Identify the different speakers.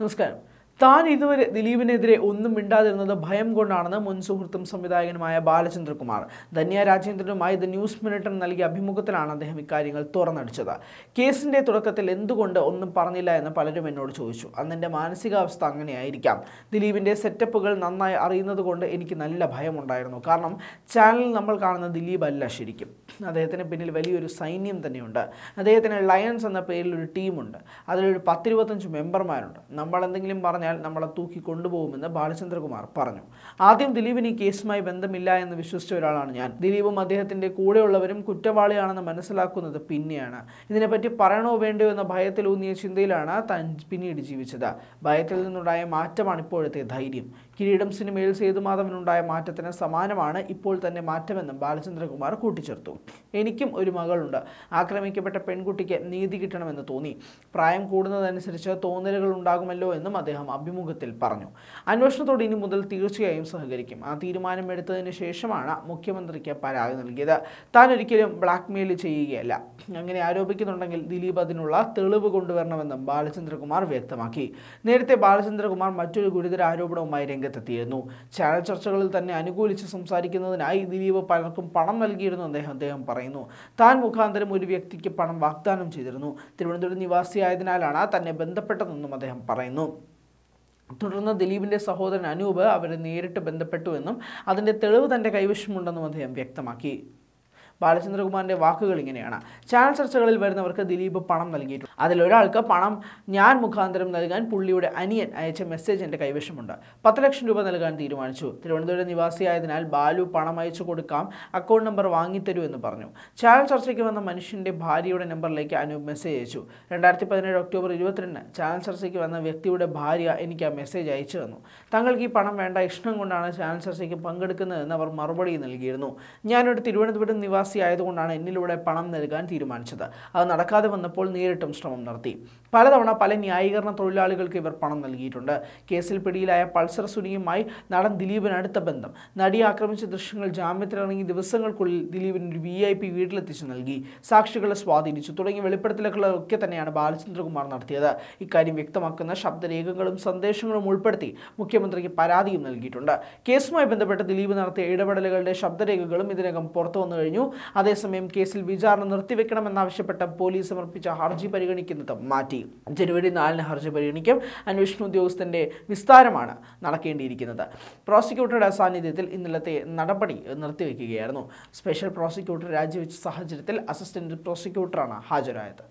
Speaker 1: നമസ്കാരം താൻ ഇതുവരെ ദിലീപിനെതിരെ ഒന്നും മിണ്ടാതിരുന്നത് ഭയം കൊണ്ടാണെന്ന് മുൻ സുഹൃത്തും സംവിധായകനുമായ ബാലചന്ദ്രകുമാർ ധന്യ രാജേന്ദ്രനുമായി ദ ന്യൂസ് മിനിറ്റിന് നൽകിയ അഭിമുഖത്തിലാണ് അദ്ദേഹം ഇക്കാര്യങ്ങൾ തുറന്നടിച്ചത് കേസിന്റെ തുടക്കത്തിൽ എന്തുകൊണ്ട് ഒന്നും പറഞ്ഞില്ല എന്ന് പലരും എന്നോട് ചോദിച്ചു അന്നെൻ്റെ മാനസികാവസ്ഥ അങ്ങനെയായിരിക്കാം ദിലീപിൻ്റെ സെറ്റപ്പുകൾ നന്നായി അറിയുന്നത് കൊണ്ട് എനിക്ക് നല്ല ഭയമുണ്ടായിരുന്നു കാരണം ചാനലിൽ നമ്മൾ കാണുന്ന ദിലീപ് അല്ല ശരിക്കും അദ്ദേഹത്തിന് പിന്നിൽ വലിയൊരു സൈന്യം തന്നെയുണ്ട് അദ്ദേഹത്തിന് ലയൺസ് എന്ന പേരിൽ ഒരു ടീമുണ്ട് അതിലൊരു പത്തിരുപത്തഞ്ച് മെമ്പർമാരുണ്ട് നമ്മൾ എന്തെങ്കിലും പറഞ്ഞ പറഞ്ഞാൽ നമ്മളെ തൂക്കി കൊണ്ടുപോകുമെന്ന് ബാലചന്ദ്രകുമാർ പറഞ്ഞു ആദ്യം ദിലീപിന് ഈ കേസുമായി ബന്ധമില്ല എന്ന് വിശ്വസിച്ച ഒരാളാണ് ഞാൻ ദിലീപും അദ്ദേഹത്തിൻ്റെ കൂടെയുള്ളവരും കുറ്റവാളിയാണെന്ന് മനസ്സിലാക്കുന്നത് പിന്നെയാണ് ഇതിനെപ്പറ്റി പറയണോ വേണ്ടോ എന്ന ഭയത്തിലൂന്നിയ ചിന്തയിലാണ് താൻ പിന്നീട് ജീവിച്ചത് ഭയത്തിൽ നിന്നുണ്ടായ മാറ്റമാണ് ഇപ്പോഴത്തെ ധൈര്യം കിരീടം സിനിമയിൽ സേതുമാധവനുണ്ടായ മാറ്റത്തിന് സമാനമാണ് ഇപ്പോൾ തന്നെ മാറ്റമെന്നും ബാലചന്ദ്രകുമാർ കൂട്ടിച്ചേർത്തു എനിക്കും ഒരു മകളുണ്ട് ആക്രമിക്കപ്പെട്ട പെൺകുട്ടിക്ക് നീതി കിട്ടണമെന്ന് തോന്നി പ്രായം കൂടുന്നതനുസരിച്ച് തോന്നലുകൾ ഉണ്ടാകുമല്ലോ എന്നും അദ്ദേഹം അഭിമുഖത്തിൽ പറഞ്ഞു അന്വേഷണത്തോട് ഇനി മുതൽ തീർച്ചയായും സഹകരിക്കും ആ തീരുമാനം എടുത്തതിന് ശേഷമാണ് മുഖ്യമന്ത്രിക്ക് പരാതി നൽകിയത് താൻ ഒരിക്കലും ബ്ലാക്ക്മെയിൽ ചെയ്യുകയല്ല അങ്ങനെ ആരോപിക്കുന്നുണ്ടെങ്കിൽ ദിലീപ് അതിനുള്ള തെളിവ് കൊണ്ടുവരണമെന്നും ബാലചന്ദ്രകുമാർ വ്യക്തമാക്കി നേരത്തെ ബാലചന്ദ്രകുമാർ മറ്റൊരു ഗുരുതര ആരോപണവുമായി രംഗത്ത് രംഗത്തെത്തിയിരുന്നു ചാനൽ ചർച്ചകളിൽ തന്നെ അനുകൂലിച്ച് സംസാരിക്കുന്നതിനായി ദിലീപ് പലർക്കും പണം നൽകിയിരുന്നു അദ്ദേഹം അദ്ദേഹം പറയുന്നു താൻ മുഖാന്തരം ഒരു വ്യക്തിക്ക് പണം വാഗ്ദാനം ചെയ്തിരുന്നു തിരുവനന്തപുരം നിവാസിയായതിനാലാണ് തന്നെ ബന്ധപ്പെട്ടതെന്നും അദ്ദേഹം പറയുന്നു തുടർന്ന് ദിലീപിൻ്റെ സഹോദരൻ അനൂപ് അവരെ നേരിട്ട് ബന്ധപ്പെട്ടുവെന്നും അതിൻ്റെ തെളിവ് തൻ്റെ കൈവശമുണ്ടെന്നും അദ്ദേഹം വ്യക്തമാക്കി ബാലചന്ദ്രകുമാറിൻ്റെ വാക്കുകൾ ഇങ്ങനെയാണ് ചാനൽ ചർച്ചകളിൽ വരുന്നവർക്ക് ദിലീപ് പണം നൽകിയിട്ടുണ്ട് അതിലൊരാൾക്ക് പണം ഞാൻ മുഖാന്തരം നൽകാൻ പുള്ളിയുടെ അനിയൻ അയച്ച മെസ്സേജ് എൻ്റെ കൈവശമുണ്ട് പത്ത് ലക്ഷം രൂപ നൽകാൻ തീരുമാനിച്ചു തിരുവനന്തപുരം നിവാസിയായതിനാൽ ബാലു പണം അയച്ചു കൊടുക്കാം അക്കൗണ്ട് നമ്പർ വാങ്ങിത്തരൂ എന്ന് പറഞ്ഞു ചാനൽ ചർച്ചയ്ക്ക് വന്ന മനുഷ്യൻ്റെ ഭാര്യയുടെ നമ്പറിലേക്ക് അനൂപ് മെസ്സേജ് അയച്ചു രണ്ടായിരത്തി പതിനേഴ് ഒക്ടോബർ ഇരുപത്തിരണ്ടിന് ചാനൽ ചർച്ചയ്ക്ക് വന്ന വ്യക്തിയുടെ ഭാര്യ എനിക്ക് ആ മെസ്സേജ് അയച്ചു തന്നു തങ്ങൾക്ക് ഈ പണം വേണ്ട ഇഷ്ടം കൊണ്ടാണ് ചാനൽ ചർച്ചയ്ക്ക് പങ്കെടുക്കുന്നതെന്ന് അവർ മറുപടി നൽകിയിരുന്നു ഞാനൊരു തിരുവനന്തപുരം നിവാസി വിശ്വാസി ആയതുകൊണ്ടാണ് എന്നിലൂടെ പണം നൽകാൻ തീരുമാനിച്ചത് അത് നടക്കാതെ വന്നപ്പോൾ നേരിട്ടും ശ്രമം നടത്തി പലതവണ പല ന്യായീകരണ തൊഴിലാളികൾക്ക് ഇവർ പണം നൽകിയിട്ടുണ്ട് കേസിൽ പിടിയിലായ പൾസർ സുനിയുമായി നടൻ ദിലീപിന് അടുത്ത ബന്ധം നടി ആക്രമിച്ച ദൃശ്യങ്ങൾ ജാമ്യത്തിലിറങ്ങി ദിവസങ്ങൾക്കുള്ളിൽ ദിലീപിന് ഒരു വി ഐ പി വീട്ടിലെത്തിച്ച് നൽകി സാക്ഷികളെ സ്വാധീനിച്ചു തുടങ്ങിയ വെളിപ്പെടുത്തലുകളൊക്കെ തന്നെയാണ് ബാലചന്ദ്രകുമാർ നടത്തിയത് ഇക്കാര്യം വ്യക്തമാക്കുന്ന ശബ്ദരേഖകളും സന്ദേശങ്ങളും ഉൾപ്പെടുത്തി മുഖ്യമന്ത്രിക്ക് പരാതിയും നൽകിയിട്ടുണ്ട് കേസുമായി ബന്ധപ്പെട്ട് ദിലീപ് നടത്തിയ ഇടപെടലുകളുടെ ശബ്ദരേഖകളും ഇതിനകം പുറത്തു വന്നു കഴിഞ്ഞു അതേസമയം കേസിൽ വിചാരണ നിർത്തിവെക്കണമെന്നാവശ്യപ്പെട്ട് പോലീസ് സമർപ്പിച്ച ഹർജി പരിഗണിക്കുന്നത് മാറ്റി ജനുവരി നാലിന് ഹർജി പരിഗണിക്കും അന്വേഷണ ഉദ്യോഗസ്ഥന്റെ വിസ്താരമാണ് നടക്കേണ്ടിയിരിക്കുന്നത് പ്രോസിക്യൂട്ടറുടെ സാന്നിധ്യത്തിൽ ഇന്നലത്തെ നടപടി നിർത്തിവെക്കുകയായിരുന്നു സ്പെഷ്യൽ പ്രോസിക്യൂട്ടർ രാജിവെച്ച സാഹചര്യത്തിൽ അസിസ്റ്റന്റ് പ്രോസിക്യൂട്ടറാണ് ഹാജരായത്